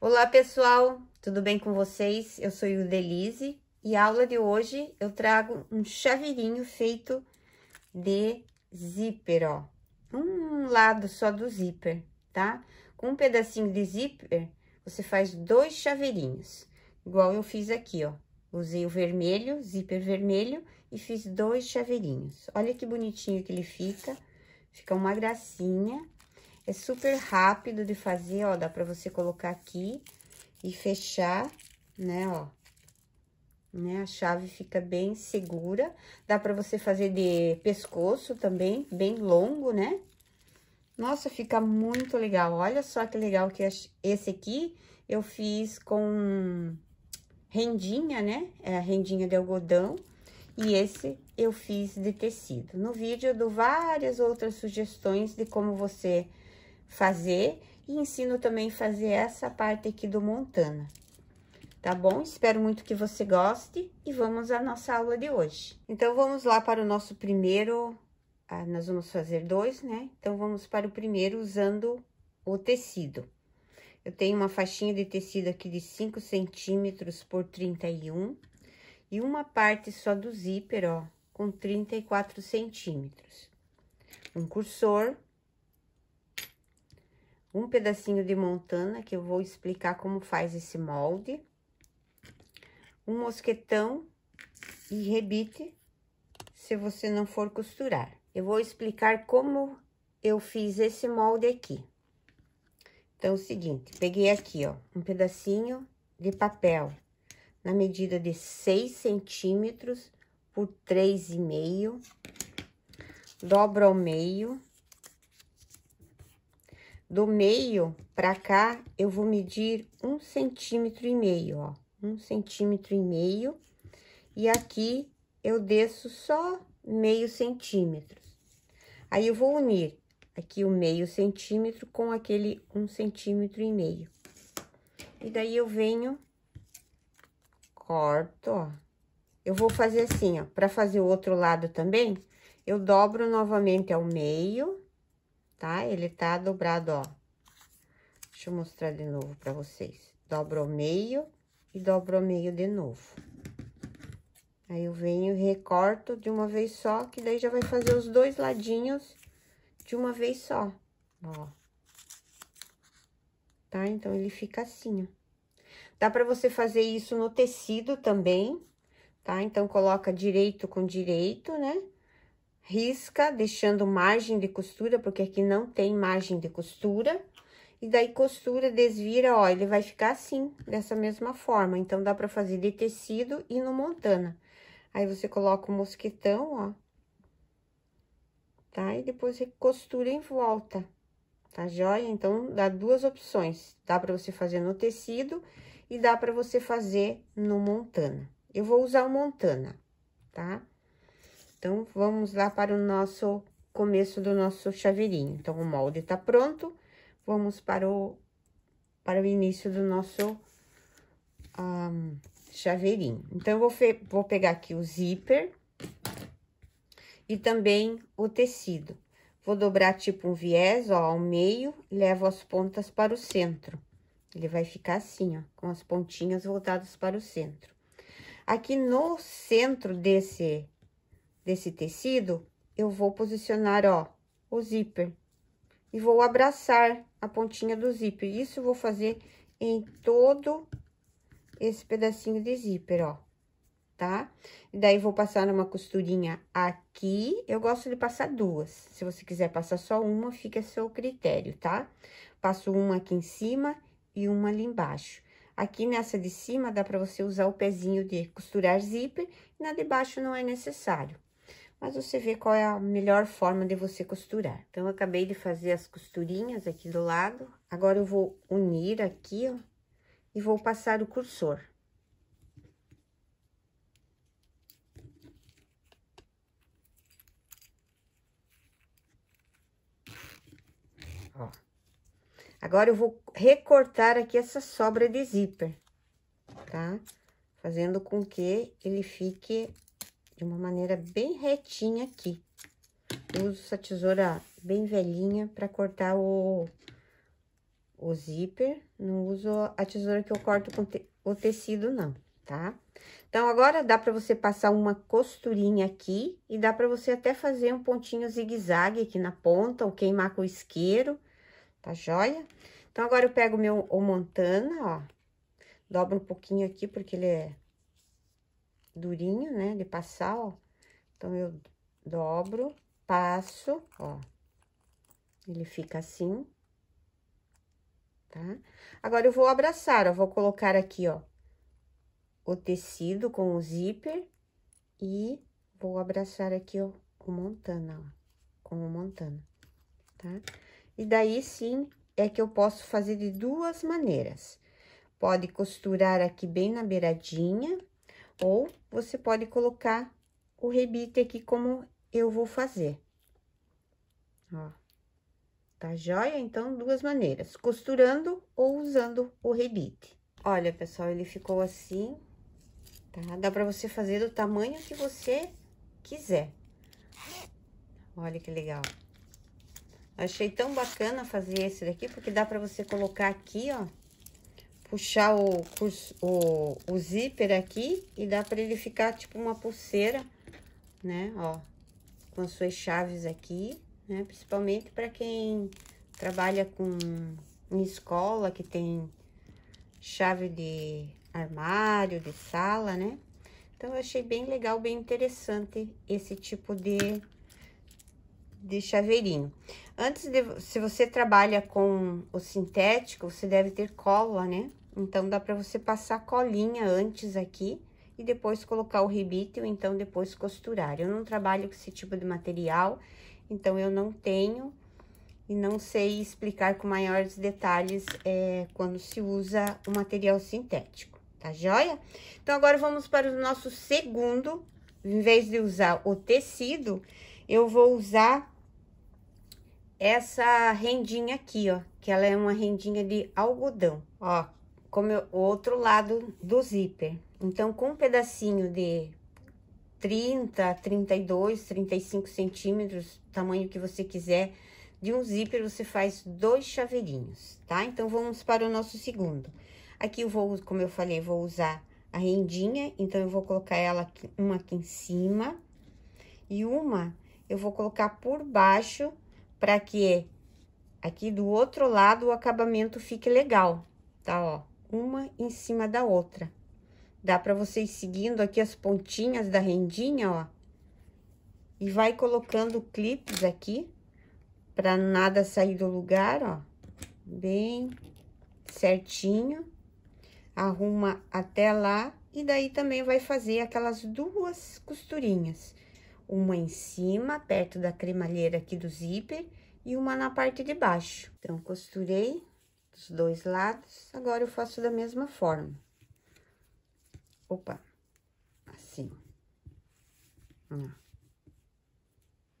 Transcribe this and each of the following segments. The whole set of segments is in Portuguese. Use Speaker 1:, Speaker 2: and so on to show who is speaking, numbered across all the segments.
Speaker 1: Olá, pessoal, tudo bem com vocês? Eu sou o Delize e a aula de hoje eu trago um chaveirinho feito de zíper, ó. Um lado só do zíper, tá? Com um pedacinho de zíper, você faz dois chaveirinhos, igual eu fiz aqui, ó. Usei o vermelho, zíper vermelho, e fiz dois chaveirinhos. Olha que bonitinho que ele fica, fica uma gracinha. É super rápido de fazer, ó, dá pra você colocar aqui e fechar, né, ó. Né, a chave fica bem segura. Dá pra você fazer de pescoço também, bem longo, né? Nossa, fica muito legal. Olha só que legal que esse aqui eu fiz com rendinha, né? É rendinha de algodão. E esse eu fiz de tecido. No vídeo eu dou várias outras sugestões de como você fazer e ensino também fazer essa parte aqui do Montana. Tá bom? Espero muito que você goste e vamos à nossa aula de hoje. Então, vamos lá para o nosso primeiro... Ah, nós vamos fazer dois, né? Então, vamos para o primeiro usando o tecido. Eu tenho uma faixinha de tecido aqui de 5 centímetros por 31 e uma parte só do zíper, ó, com 34 centímetros. Um cursor um pedacinho de montana, que eu vou explicar como faz esse molde, um mosquetão e rebite, se você não for costurar. Eu vou explicar como eu fiz esse molde aqui. Então, é o seguinte, peguei aqui, ó, um pedacinho de papel na medida de 6 centímetros por 3,5, dobro ao meio, do meio para cá, eu vou medir um centímetro e meio, ó. Um centímetro e meio. E aqui, eu desço só meio centímetro. Aí, eu vou unir aqui o meio centímetro com aquele um centímetro e meio. E daí, eu venho, corto, ó. Eu vou fazer assim, ó. Para fazer o outro lado também, eu dobro novamente ao meio tá? Ele tá dobrado, ó. Deixa eu mostrar de novo pra vocês. Dobro o meio e dobro o meio de novo. Aí, eu venho e recorto de uma vez só, que daí já vai fazer os dois ladinhos de uma vez só, ó. Tá? Então, ele fica assim, ó. Dá pra você fazer isso no tecido também, tá? Então, coloca direito com direito, né? risca, deixando margem de costura, porque aqui não tem margem de costura. E daí, costura, desvira, ó, ele vai ficar assim, dessa mesma forma. Então, dá pra fazer de tecido e no montana. Aí, você coloca o mosquetão, ó. Tá? E depois, você costura em volta, tá joia? Então, dá duas opções. Dá pra você fazer no tecido e dá pra você fazer no montana. Eu vou usar o montana, tá? Tá? Então, vamos lá para o nosso começo do nosso chaveirinho. Então, o molde tá pronto, vamos para o, para o início do nosso um, chaveirinho. Então, eu vou, vou pegar aqui o zíper e também o tecido. Vou dobrar tipo um viés, ó, ao meio, levo as pontas para o centro. Ele vai ficar assim, ó, com as pontinhas voltadas para o centro. Aqui no centro desse desse tecido, eu vou posicionar, ó, o zíper. E vou abraçar a pontinha do zíper. Isso eu vou fazer em todo esse pedacinho de zíper, ó, tá? E daí, vou passar uma costurinha aqui. Eu gosto de passar duas. Se você quiser passar só uma, fica a seu critério, tá? Passo uma aqui em cima e uma ali embaixo. Aqui nessa de cima, dá pra você usar o pezinho de costurar zíper, na de baixo não é necessário mas você vê qual é a melhor forma de você costurar. Então, eu acabei de fazer as costurinhas aqui do lado, agora eu vou unir aqui, ó, e vou passar o cursor. Ó. Agora, eu vou recortar aqui essa sobra de zíper, tá? Fazendo com que ele fique de uma maneira bem retinha aqui. uso essa tesoura bem velhinha para cortar o, o zíper. Não uso a tesoura que eu corto com te, o tecido, não, tá? Então, agora dá para você passar uma costurinha aqui e dá para você até fazer um pontinho zigue-zague aqui na ponta ou queimar com o isqueiro, tá joia? Então, agora eu pego meu o montana, ó, dobro um pouquinho aqui porque ele é durinho, né, de passar, ó. Então, eu dobro, passo, ó. Ele fica assim, tá? Agora, eu vou abraçar, ó, vou colocar aqui, ó, o tecido com o zíper e vou abraçar aqui, ó, o montana, ó, com o montana, tá? E daí, sim, é que eu posso fazer de duas maneiras. Pode costurar aqui bem na beiradinha, ou você pode colocar o rebite aqui como eu vou fazer. Ó. Tá joia? Então, duas maneiras, costurando ou usando o rebite. Olha, pessoal, ele ficou assim, tá? Dá pra você fazer do tamanho que você quiser. Olha que legal. Achei tão bacana fazer esse daqui, porque dá pra você colocar aqui, ó, puxar o, o, o zíper aqui e dá pra ele ficar tipo uma pulseira, né, ó, com as suas chaves aqui, né, principalmente pra quem trabalha com, em escola, que tem chave de armário, de sala, né. Então, eu achei bem legal, bem interessante esse tipo de, de chaveirinho. Antes de... Se você trabalha com o sintético, você deve ter cola, né? Então, dá para você passar colinha antes aqui e depois colocar o rebite ou então depois costurar. Eu não trabalho com esse tipo de material, então eu não tenho e não sei explicar com maiores detalhes é, quando se usa o material sintético, tá joia? Então, agora vamos para o nosso segundo, em vez de usar o tecido, eu vou usar essa rendinha aqui, ó, que ela é uma rendinha de algodão, ó, como o outro lado do zíper. Então, com um pedacinho de 30, 32, 35 centímetros, tamanho que você quiser, de um zíper, você faz dois chaveirinhos, tá? Então, vamos para o nosso segundo. Aqui eu vou, como eu falei, vou usar a rendinha, então, eu vou colocar ela aqui, uma aqui em cima e uma eu vou colocar por baixo para que aqui do outro lado o acabamento fique legal, tá? Ó, uma em cima da outra. Dá para vocês seguindo aqui as pontinhas da rendinha, ó. E vai colocando clipes aqui, para nada sair do lugar, ó. Bem certinho. Arruma até lá e daí também vai fazer aquelas duas costurinhas. Uma em cima, perto da cremalheira aqui do zíper, e uma na parte de baixo. Então, costurei dos dois lados. Agora, eu faço da mesma forma. Opa, assim. Ó.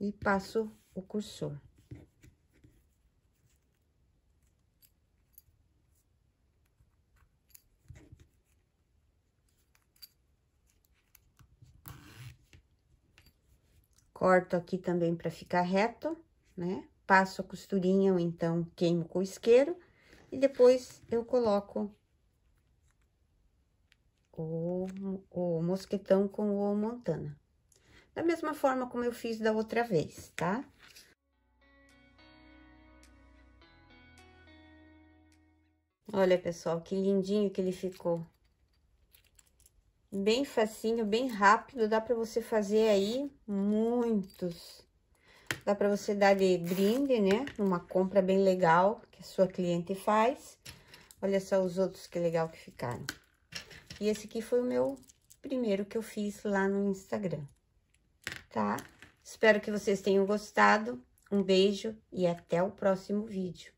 Speaker 1: E passo o cursor. Corto aqui também para ficar reto, né? Passo a costurinha ou então queimo com o isqueiro e depois, eu coloco o, o mosquetão com o montana. Da mesma forma como eu fiz da outra vez, tá? Olha, pessoal, que lindinho que ele ficou. Bem facinho, bem rápido, dá para você fazer aí muitos Dá para você dar de brinde, né? numa compra bem legal que a sua cliente faz. Olha só os outros que legal que ficaram. E esse aqui foi o meu primeiro que eu fiz lá no Instagram, tá? Espero que vocês tenham gostado. Um beijo e até o próximo vídeo.